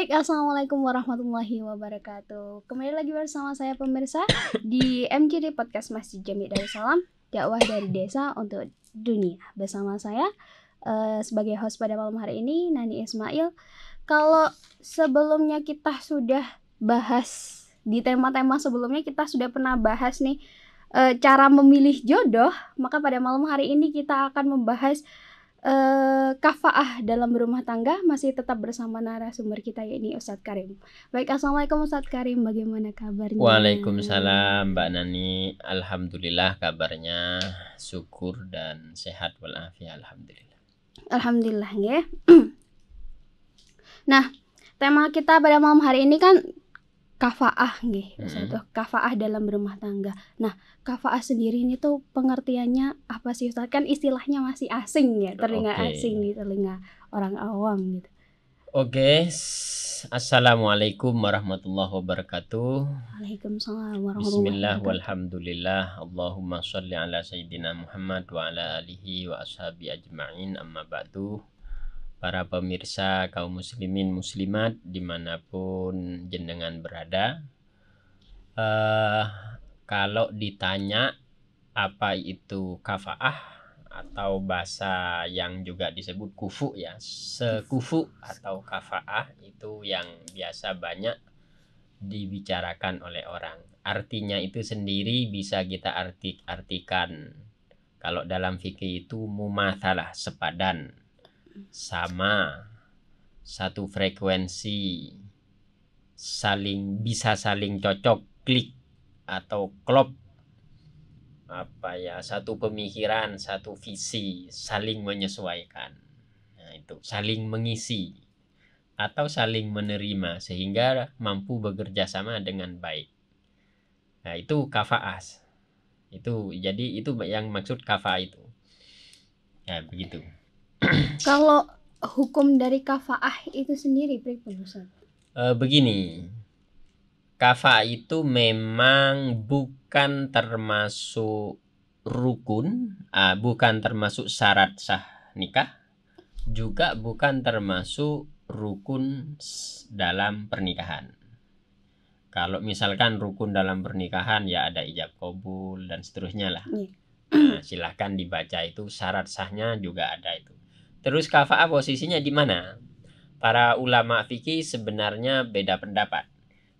Baik, Assalamualaikum warahmatullahi wabarakatuh. Kembali lagi bersama saya pemirsa di MCD Podcast Masjid Jami Darussalam, dakwah dari desa untuk dunia. Bersama saya uh, sebagai host pada malam hari ini, Nani Ismail. Kalau sebelumnya kita sudah bahas di tema-tema sebelumnya kita sudah pernah bahas nih uh, cara memilih jodoh, maka pada malam hari ini kita akan membahas Eh, kafaah dalam berumah tangga masih tetap bersama narasumber kita yakni Ustadz Karim. Baik, assalamualaikum Ustadz Karim, bagaimana kabarnya? Waalaikumsalam Mbak Nani, alhamdulillah kabarnya syukur dan sehat walafiat alhamdulillah. Alhamdulillah ya. nah, tema kita pada malam hari ini kan kafaah nggih mm -hmm. kafaah dalam berumah tangga. Nah, kafaah sendiri ini tuh pengertiannya apa sih Ustaz? Kan istilahnya masih asing ya, telinga okay. asing di telinga orang awam gitu. Oke, okay. Assalamualaikum warahmatullahi wabarakatuh. Waalaikumsalam warahmatullahi wabarakatuh. Bismillah walhamdulillah. Allahumma shalli ala sayyidina Muhammad wa ala alihi wa ashabi ajma'in amma ba'du para pemirsa kaum muslimin muslimat dimanapun jenengan berada uh, kalau ditanya apa itu kafaah atau bahasa yang juga disebut kufu ya sekufu atau kafaah itu yang biasa banyak dibicarakan oleh orang artinya itu sendiri bisa kita artik artikan kalau dalam fikih itu mumathalah sepadan sama satu frekuensi saling bisa saling cocok klik atau klop apa ya satu pemikiran satu visi saling menyesuaikan nah itu saling mengisi atau saling menerima sehingga mampu bekerja sama dengan baik nah itu kafaas itu jadi itu yang maksud kafa itu ya begitu Kalau hukum dari kafaah itu sendiri, Ustaz? E, begini, kafa itu memang bukan termasuk rukun, uh, bukan termasuk syarat sah nikah, juga bukan termasuk rukun dalam pernikahan. Kalau misalkan rukun dalam pernikahan ya ada ijab kabul dan seterusnya lah. Iya. Nah, silahkan dibaca itu syarat sahnya juga ada itu. Terus kafaah posisinya di mana? Para ulama fikih sebenarnya beda pendapat.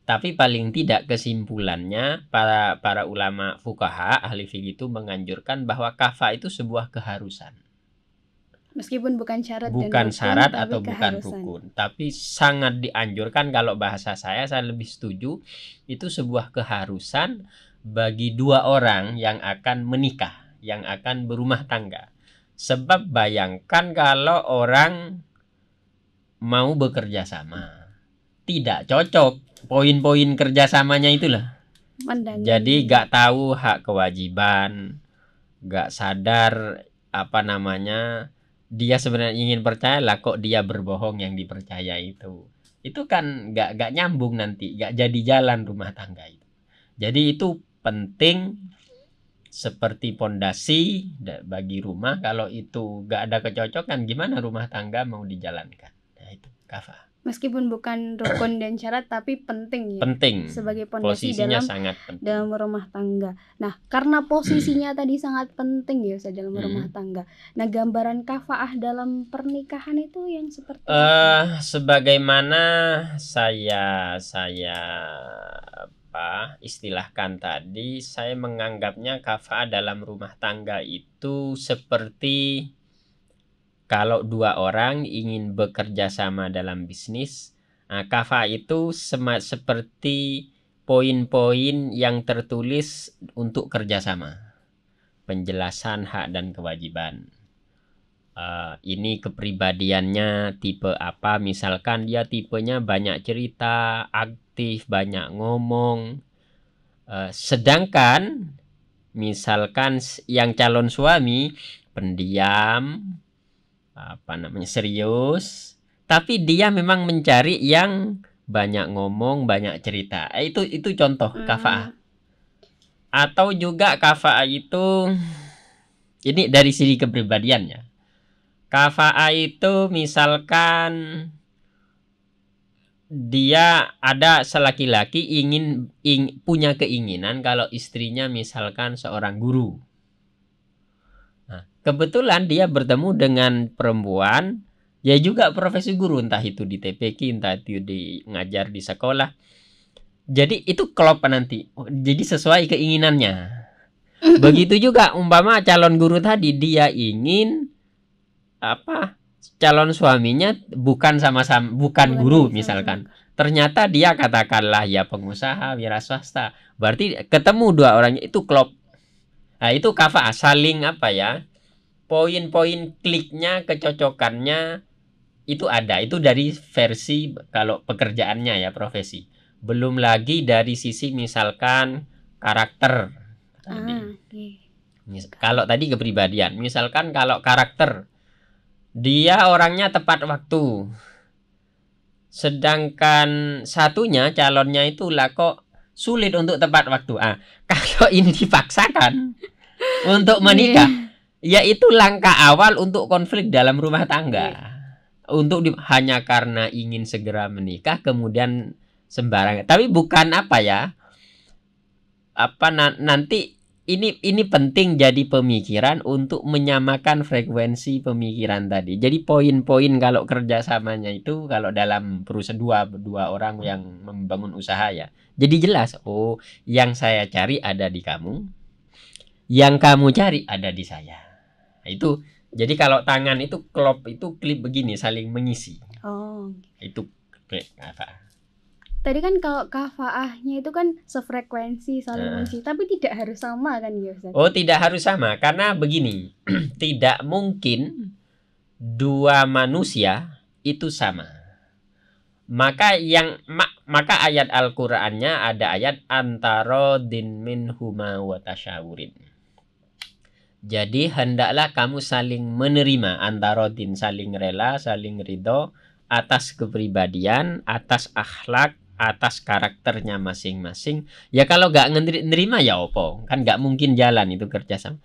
Tapi paling tidak kesimpulannya para para ulama fukaha ahli fikih itu menganjurkan bahwa kafa itu sebuah keharusan. Meskipun bukan syarat bukan dan rukun, syarat atau bukan rukun, tapi sangat dianjurkan kalau bahasa saya saya lebih setuju itu sebuah keharusan bagi dua orang yang akan menikah, yang akan berumah tangga Sebab bayangkan kalau orang mau bekerja sama, tidak cocok poin-poin kerjasamanya itulah. Jadi gak tahu hak kewajiban, gak sadar apa namanya dia sebenarnya ingin percaya lah kok dia berbohong yang dipercaya itu. Itu kan gak gak nyambung nanti, gak jadi jalan rumah tangga itu. Jadi itu penting seperti pondasi bagi rumah kalau itu nggak ada kecocokan gimana rumah tangga mau dijalankan nah itu kafa meskipun bukan rukun dan syarat tapi penting ya penting sebagai pondasi dalam sangat penting. dalam rumah tangga nah karena posisinya tadi sangat penting ya Ustaz dalam hmm. rumah tangga nah gambaran kafaah dalam pernikahan itu yang seperti uh, sebagaimana saya saya apa istilahkan tadi saya menganggapnya kafa dalam rumah tangga itu seperti kalau dua orang ingin bekerja sama dalam bisnis nah, kafa itu semat seperti poin-poin yang tertulis untuk kerjasama penjelasan hak dan kewajiban uh, ini kepribadiannya tipe apa misalkan dia tipenya banyak cerita aktif, banyak ngomong. Eh, sedangkan misalkan yang calon suami pendiam, apa namanya serius, tapi dia memang mencari yang banyak ngomong, banyak cerita. Eh, itu itu contoh hmm. kafaah. Atau juga kafaah itu ini dari sisi kepribadiannya. Kafaah itu misalkan dia ada selaki-laki ingin ing, punya keinginan kalau istrinya misalkan seorang guru. Nah, kebetulan dia bertemu dengan perempuan ya juga profesi guru entah itu di TPK entah itu di ngajar di sekolah. Jadi itu klop nanti. Oh, jadi sesuai keinginannya. Begitu juga umpama calon guru tadi dia ingin apa? calon suaminya bukan sama-sama bukan guru misalkan ternyata dia katakanlah ya pengusaha wira swasta berarti ketemu dua orangnya itu klop nah itu kafa saling apa ya poin-poin kliknya kecocokannya itu ada itu dari versi kalau pekerjaannya ya profesi belum lagi dari sisi misalkan karakter ah, tadi. Okay. Mis kalau tadi kepribadian misalkan kalau karakter dia orangnya tepat waktu. Sedangkan satunya calonnya itu lah kok sulit untuk tepat waktu. Ah, kalau ini dipaksakan untuk menikah, iya. yaitu langkah awal untuk konflik dalam rumah tangga. Untuk di, hanya karena ingin segera menikah kemudian sembarangan. Tapi bukan apa ya? Apa na nanti ini ini penting jadi pemikiran untuk menyamakan frekuensi pemikiran tadi. Jadi poin-poin kalau kerjasamanya itu kalau dalam perusahaan dua dua orang yang membangun usaha ya. Jadi jelas, oh yang saya cari ada di kamu, yang kamu cari ada di saya. itu jadi kalau tangan itu klop itu klip begini saling mengisi. Oh. Gitu. Itu apa? tadi kan kalau kafaahnya itu kan sefrekuensi saling nah. mengisi, tapi tidak harus sama kan ya Ustaz? Oh, tidak harus sama karena begini, tidak mungkin dua manusia itu sama. Maka yang mak, maka ayat Al-Qur'annya ada ayat antara din min huma watashawurin Jadi hendaklah kamu saling menerima antara din saling rela, saling ridho atas kepribadian, atas akhlak, atas karakternya masing-masing ya kalau nggak nerima ya opo kan nggak mungkin jalan itu kerjasama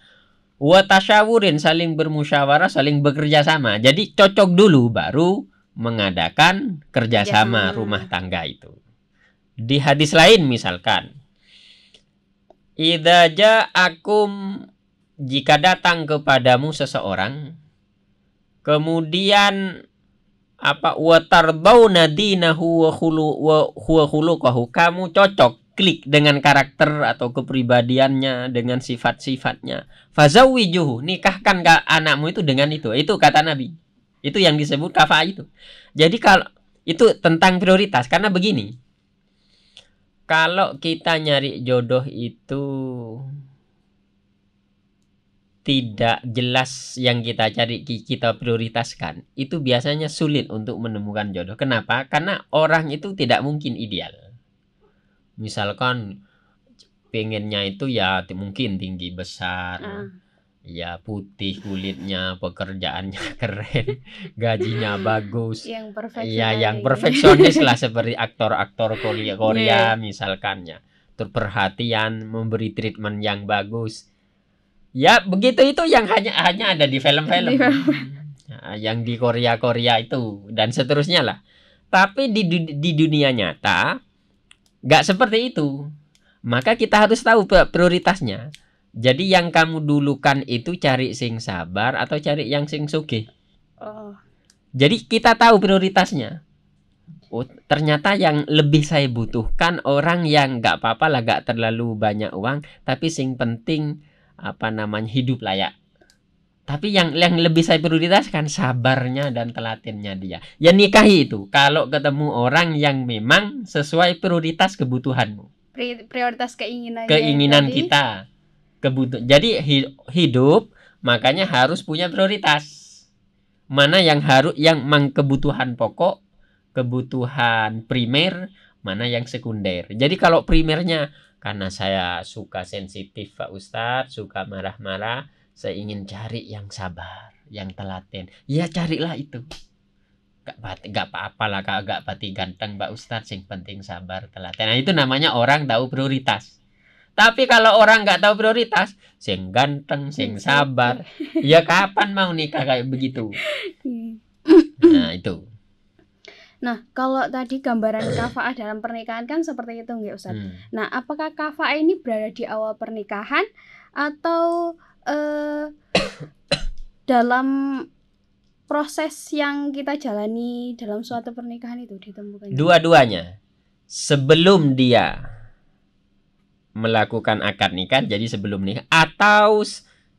sama. tasyawurin saling bermusyawarah saling bekerja sama jadi cocok dulu baru mengadakan kerjasama ya. rumah tangga itu di hadis lain misalkan idaja akum jika datang kepadamu seseorang kemudian apa watar tardawna nadi wa khulu wa huwa Kamu cocok klik dengan karakter atau kepribadiannya dengan sifat-sifatnya. Fazawijuhu, nikahkan anakmu itu dengan itu. Itu kata Nabi. Itu yang disebut kafa itu. Jadi kalau itu tentang prioritas karena begini. Kalau kita nyari jodoh itu tidak jelas yang kita cari kita prioritaskan itu biasanya sulit untuk menemukan jodoh. Kenapa? Karena orang itu tidak mungkin ideal. Misalkan pengennya itu ya mungkin tinggi besar, uh. ya putih kulitnya, pekerjaannya keren, gajinya bagus. Yang Ya yang perfeksionis lah seperti aktor-aktor Korea Korea iya. yeah. misalkannya. Terperhatian, memberi treatment yang bagus Ya, begitu itu yang hanya hanya ada di film-film. Di nah, yang di Korea-Korea itu dan seterusnya lah. Tapi di di dunia nyata nggak seperti itu. Maka kita harus tahu prioritasnya. Jadi yang kamu dulukan itu cari sing sabar atau cari yang sing suge. Oh. Jadi kita tahu prioritasnya. Oh, ternyata yang lebih saya butuhkan orang yang nggak apa-apa lah nggak terlalu banyak uang tapi sing penting apa namanya hidup layak tapi yang yang lebih saya prioritaskan sabarnya dan telatennya dia ya nikahi itu kalau ketemu orang yang memang sesuai prioritas kebutuhanmu prioritas keinginan keinginan kita kebutuh jadi hidup makanya harus punya prioritas mana yang harus yang kebutuhan pokok kebutuhan primer mana yang sekunder jadi kalau primernya karena saya suka sensitif Pak Ustadz, suka marah-marah, saya ingin cari yang sabar, yang telaten. Ya carilah itu. Gak, apa-apa lah, gak pati ganteng Pak Ustadz, yang penting sabar, telaten. Nah itu namanya orang tahu prioritas. Tapi kalau orang gak tahu prioritas, sing ganteng, sing sabar, ya kapan mau nikah kayak begitu? Hmm. Nah itu. Nah, kalau tadi gambaran kafaah dalam pernikahan kan seperti itu nggak usah. Hmm. Nah, apakah kafaah ini berada di awal pernikahan atau eh, dalam proses yang kita jalani dalam suatu pernikahan itu ditemukan? Dua-duanya. Sebelum dia melakukan akad nikah, hmm. jadi sebelum nih atau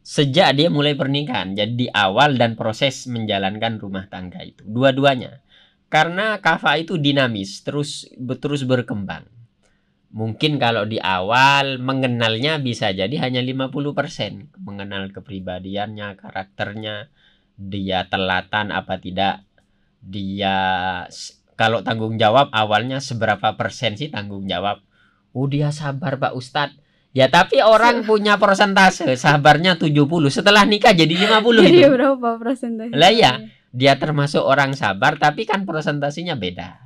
sejak dia mulai pernikahan, jadi di awal dan proses menjalankan rumah tangga itu. Dua-duanya karena kava itu dinamis terus terus berkembang mungkin kalau di awal mengenalnya bisa jadi hanya 50% mengenal kepribadiannya karakternya dia telatan apa tidak dia kalau tanggung jawab awalnya seberapa persen sih tanggung jawab oh dia sabar Pak Ustadz Ya tapi orang punya persentase sabarnya 70 setelah nikah jadi 50 jadi itu. berapa persentase? Lah ya, dia termasuk orang sabar tapi kan prosentasinya beda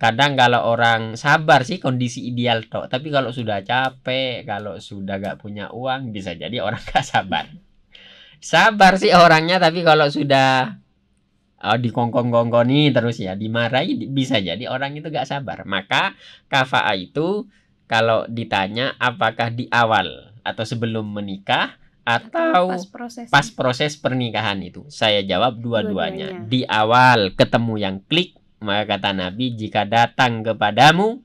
kadang kalau orang sabar sih kondisi ideal tok tapi kalau sudah capek kalau sudah gak punya uang bisa jadi orang gak sabar sabar sih orangnya tapi kalau sudah oh, dikongkong-kongkoni terus ya dimarahi bisa jadi orang itu gak sabar maka kafa'a itu kalau ditanya apakah di awal atau sebelum menikah atau pas proses, pas proses pernikahan itu? Saya jawab dua-duanya. Dua Di awal ketemu yang klik, maka kata Nabi, jika datang kepadamu,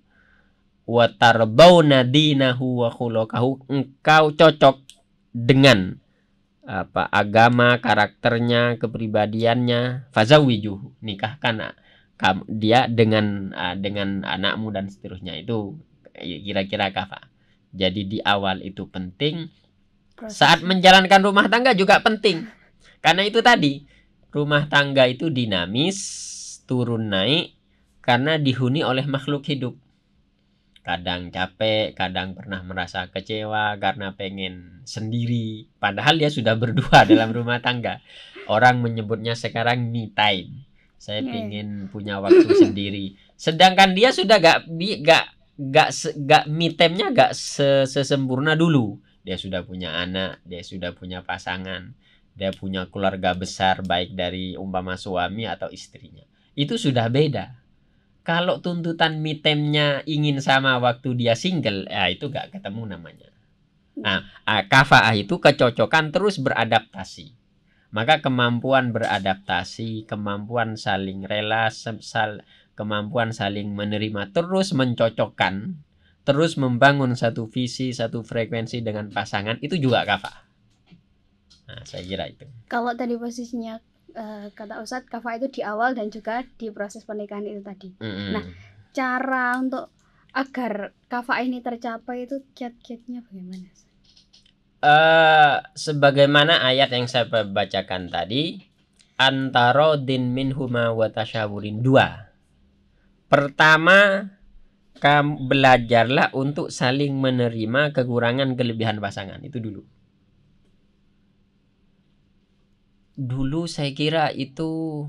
watarbauna dinahu wa engkau cocok dengan apa agama, karakternya, kepribadiannya, fazawijuh, nikahkan kamu, dia dengan dengan anakmu dan seterusnya itu kira-kira kafa. Jadi di awal itu penting, saat menjalankan rumah tangga juga penting. Karena itu tadi, rumah tangga itu dinamis, turun naik karena dihuni oleh makhluk hidup. Kadang capek, kadang pernah merasa kecewa karena pengen sendiri. Padahal dia sudah berdua dalam rumah tangga. Orang menyebutnya sekarang me time. Saya yeah. Iya. pengen punya waktu sendiri. Sedangkan dia sudah gak gak gak gak me time-nya gak sesempurna dulu dia sudah punya anak, dia sudah punya pasangan, dia punya keluarga besar baik dari umpama suami atau istrinya. Itu sudah beda. Kalau tuntutan mitemnya ingin sama waktu dia single, ya itu gak ketemu namanya. Nah, kafaah itu kecocokan terus beradaptasi. Maka kemampuan beradaptasi, kemampuan saling rela, kemampuan saling menerima terus mencocokkan terus membangun satu visi, satu frekuensi dengan pasangan itu juga kafa. Nah, saya kira itu. Kalau tadi posisinya eh, kata Ustadz, kafa itu di awal dan juga di proses pernikahan itu tadi. Mm -hmm. Nah, cara untuk agar kafa ini tercapai itu kiat-kiatnya bagaimana? Uh, sebagaimana ayat yang saya bacakan tadi, antara din minhuma huma dua. Pertama, kamu belajarlah untuk saling menerima kekurangan kelebihan pasangan itu dulu dulu saya kira itu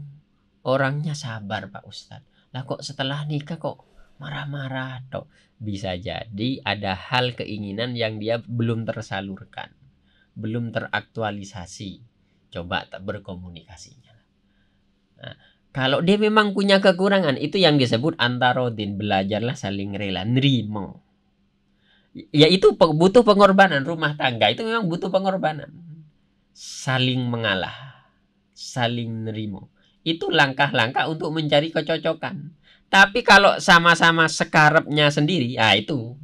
orangnya sabar Pak Ustadz lah kok setelah nikah kok marah-marah toh bisa jadi ada hal keinginan yang dia belum tersalurkan belum teraktualisasi coba berkomunikasinya nah, kalau dia memang punya kekurangan, itu yang disebut antarodin. Belajarlah saling rela, nerimo. Ya itu butuh pengorbanan rumah tangga. Itu memang butuh pengorbanan. Saling mengalah, saling nerimo. Itu langkah-langkah untuk mencari kecocokan. Tapi kalau sama-sama sekarepnya sendiri, ya itu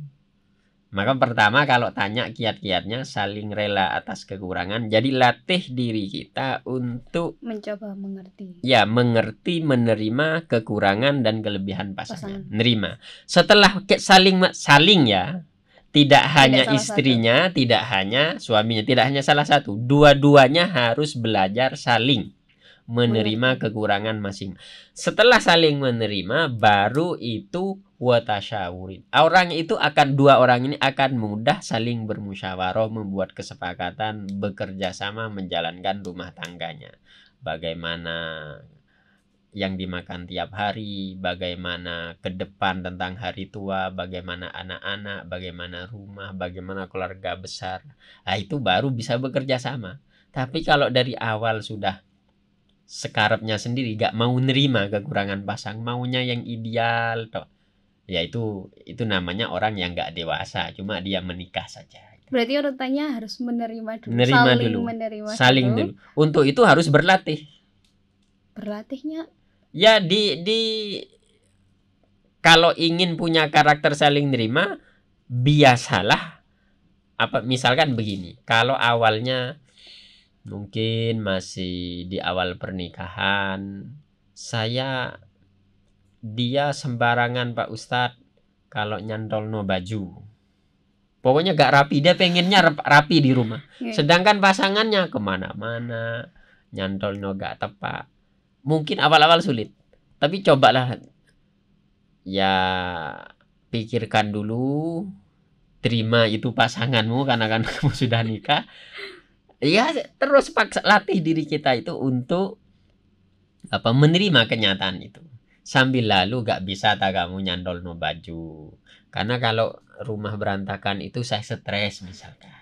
maka pertama kalau tanya kiat-kiatnya saling rela atas kekurangan. Jadi latih diri kita untuk mencoba mengerti. Ya, mengerti, menerima kekurangan dan kelebihan pasangan. pasangan. Nerima. Setelah saling saling ya, tidak, tidak hanya istrinya, satu. tidak hanya suaminya, tidak hanya salah satu. Dua-duanya harus belajar saling menerima kekurangan masing. Setelah saling menerima, baru itu Orang itu akan dua orang ini akan mudah saling bermusyawarah, membuat kesepakatan, bekerja sama menjalankan rumah tangganya. Bagaimana yang dimakan tiap hari, bagaimana ke depan tentang hari tua, bagaimana anak-anak, bagaimana rumah, bagaimana keluarga besar. Nah, itu baru bisa bekerja sama. Tapi kalau dari awal sudah sekarapnya sendiri gak mau nerima kekurangan pasang, maunya yang ideal toh ya itu itu namanya orang yang nggak dewasa cuma dia menikah saja berarti urutannya harus menerima dulu menerima saling dulu. menerima saling dulu. dulu untuk itu harus berlatih berlatihnya ya di di kalau ingin punya karakter saling nerima biasalah apa misalkan begini kalau awalnya mungkin masih di awal pernikahan saya dia sembarangan Pak Ustadz kalau nyantol no baju. Pokoknya gak rapi, dia pengennya rapi di rumah. Iya. Sedangkan pasangannya kemana-mana, nyantol no gak tepat. Mungkin awal-awal sulit, tapi cobalah ya pikirkan dulu, terima itu pasanganmu karena kan kamu sudah nikah. Ya terus paksa latih diri kita itu untuk apa menerima kenyataan itu sambil lalu gak bisa tak kamu nyandol no baju karena kalau rumah berantakan itu saya stres misalkan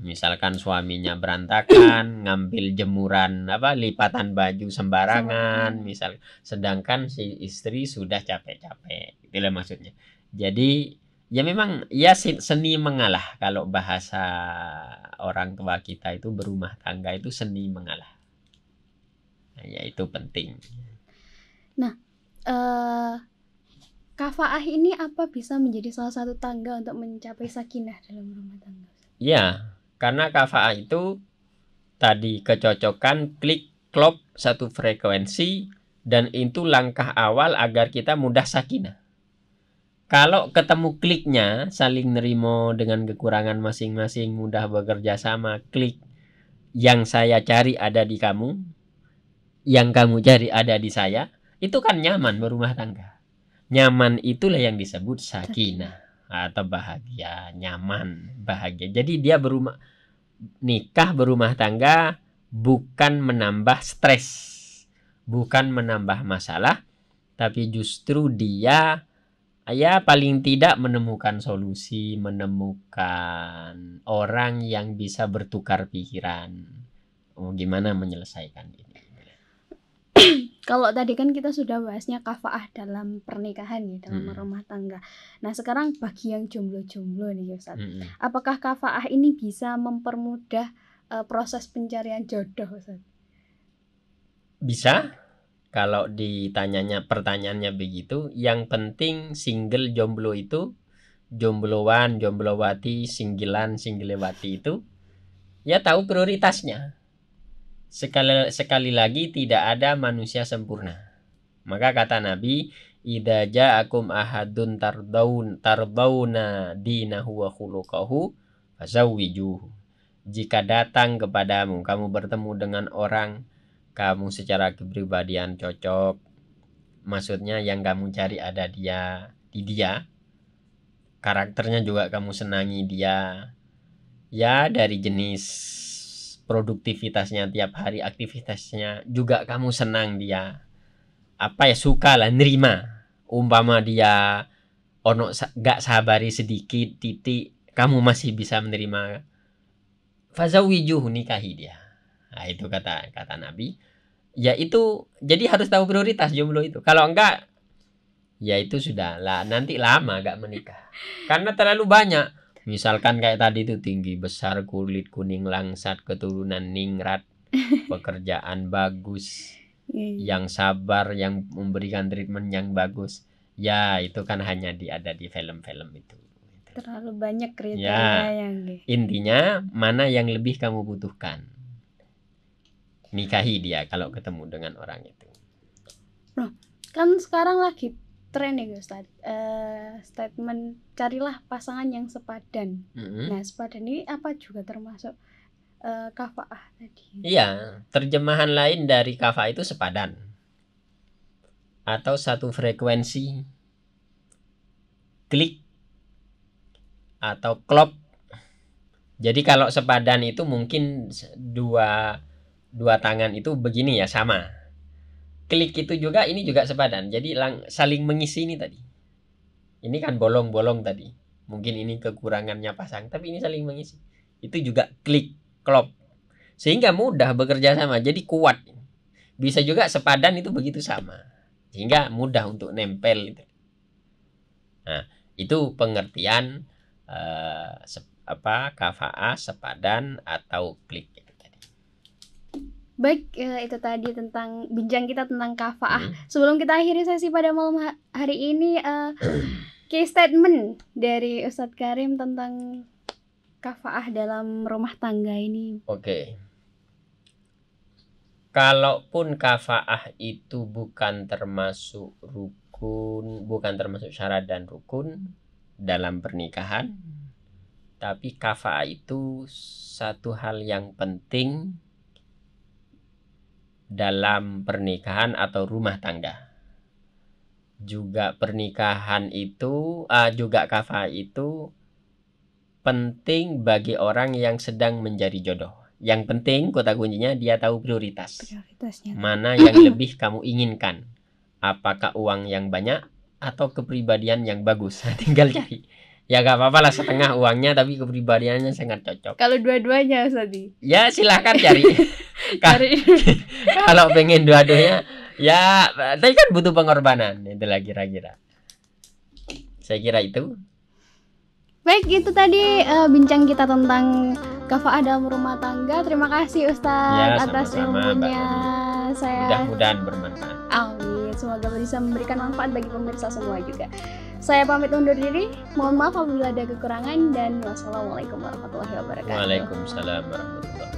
misalkan suaminya berantakan ngambil jemuran apa lipatan baju sembarangan misal sedangkan si istri sudah capek-capek itulah maksudnya jadi ya memang ya seni mengalah kalau bahasa orang tua kita itu berumah tangga itu seni mengalah nah, ya itu penting Nah, eh, kafaah ini apa bisa menjadi salah satu tangga untuk mencapai sakinah dalam rumah tangga? Ya, karena kafaah itu tadi kecocokan klik klop satu frekuensi dan itu langkah awal agar kita mudah sakinah. Kalau ketemu kliknya saling nerimo dengan kekurangan masing-masing mudah bekerja sama klik yang saya cari ada di kamu yang kamu cari ada di saya itu kan nyaman berumah tangga. Nyaman itulah yang disebut sakinah atau bahagia, nyaman, bahagia. Jadi dia berumah nikah berumah tangga bukan menambah stres, bukan menambah masalah, tapi justru dia ya paling tidak menemukan solusi, menemukan orang yang bisa bertukar pikiran. Oh, gimana menyelesaikan itu? kalau tadi kan kita sudah bahasnya kafaah dalam pernikahan ya dalam hmm. rumah tangga. Nah sekarang bagi yang jomblo-jomblo nih Ustaz, hmm. apakah kafaah ini bisa mempermudah uh, proses pencarian jodoh Ustaz? Bisa. Kalau ditanyanya pertanyaannya begitu, yang penting single jomblo itu jombloan, jomblowati, singgilan, singgilewati itu ya tahu prioritasnya sekali sekali lagi tidak ada manusia sempurna. Maka kata Nabi, "Idza ja'akum ahadun tardaun tardauna dinahu wa khuluquhu fazawwijuhu." Jika datang kepadamu kamu bertemu dengan orang kamu secara kepribadian cocok, maksudnya yang kamu cari ada dia, di dia. Karakternya juga kamu senangi dia. Ya dari jenis produktivitasnya tiap hari aktivitasnya juga kamu senang dia apa ya suka lah nerima umpama dia ono gak sabari sedikit titik kamu masih bisa menerima faza fazawijuh nikahi dia nah, itu kata kata nabi ya itu jadi harus tahu prioritas jomblo itu kalau enggak ya itu sudah lah nanti lama gak menikah karena terlalu banyak Misalkan kayak tadi itu tinggi besar, kulit kuning langsat, keturunan ningrat, pekerjaan bagus, iya. yang sabar, yang memberikan treatment yang bagus. Ya, itu kan hanya di ada di film-film itu. Terlalu banyak kriteria ya, yang intinya mana yang lebih kamu butuhkan. Nikahi dia kalau ketemu dengan orang itu. Loh, kan sekarang lagi tren ya guys uh, statement carilah pasangan yang sepadan mm-hmm. nah sepadan ini apa juga termasuk uh, kafaah tadi iya terjemahan lain dari kafaah itu sepadan atau satu frekuensi klik atau klop jadi kalau sepadan itu mungkin dua dua tangan itu begini ya sama klik itu juga ini juga sepadan. Jadi lang, saling mengisi ini tadi. Ini kan bolong-bolong tadi. Mungkin ini kekurangannya pasang, tapi ini saling mengisi. Itu juga klik klop. Sehingga mudah bekerja sama, jadi kuat. Bisa juga sepadan itu begitu sama. Sehingga mudah untuk nempel itu. Nah, itu pengertian eh, apa kafa sepadan atau klik Baik, eh, itu tadi tentang bincang kita tentang kafaah. Hmm. Sebelum kita akhiri sesi pada malam hari ini, uh, eh, key statement dari Ustadz Karim tentang kafaah dalam rumah tangga ini. Oke. Okay. Kalaupun kafaah itu bukan termasuk rukun, bukan termasuk syarat dan rukun dalam pernikahan, hmm. tapi kafaah itu satu hal yang penting dalam pernikahan atau rumah tangga. Juga pernikahan itu uh, juga kafah itu penting bagi orang yang sedang menjadi jodoh. Yang penting kota kuncinya dia tahu prioritas. Prioritasnya. Mana yang lebih kamu inginkan? Apakah uang yang banyak atau kepribadian yang bagus? Tinggal cari ya gak apa-apa lah setengah uangnya tapi kepribadiannya sangat cocok kalau dua-duanya tadi ya silahkan cari cari kalau pengen dua-duanya ya tapi kan butuh pengorbanan itulah kira-kira saya kira itu baik itu tadi uh, bincang kita tentang Kafa dalam rumah tangga terima kasih Ustadz ya, atas ilmunya saya mudah-mudahan bermanfaat amin semoga bisa memberikan manfaat bagi pemirsa semua juga saya pamit undur diri. Mohon maaf apabila ada kekurangan dan wassalamualaikum warahmatullahi wabarakatuh. Waalaikumsalam warahmatullahi wabarakatuh.